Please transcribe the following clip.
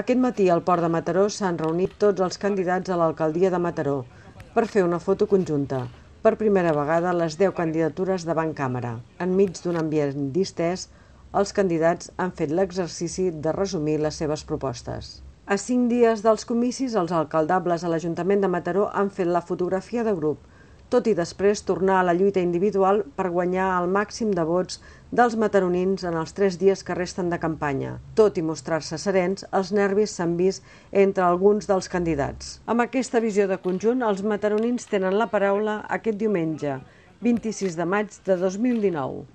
Aquest matí al Port de Mataró s'han reunit tots els candidats a l'alcaldia de Mataró per fer una foto conjunta. Per primera vegada, les 10 candidatures davant càmera. Enmig d'un ambient distès, els candidats han fet l'exercici de resumir les seves propostes. A cinc dies dels comicis, els alcaldables a l'Ajuntament de Mataró han fet la fotografia de grup tot i després tornar a la lluita individual per guanyar el màxim de vots dels mataronins en els tres dies que resten de campanya. Tot i mostrar-se serens, els nervis s'han vist entre alguns dels candidats. Amb aquesta visió de conjunt, els mataronins tenen la paraula aquest diumenge, 26 de maig de 2019.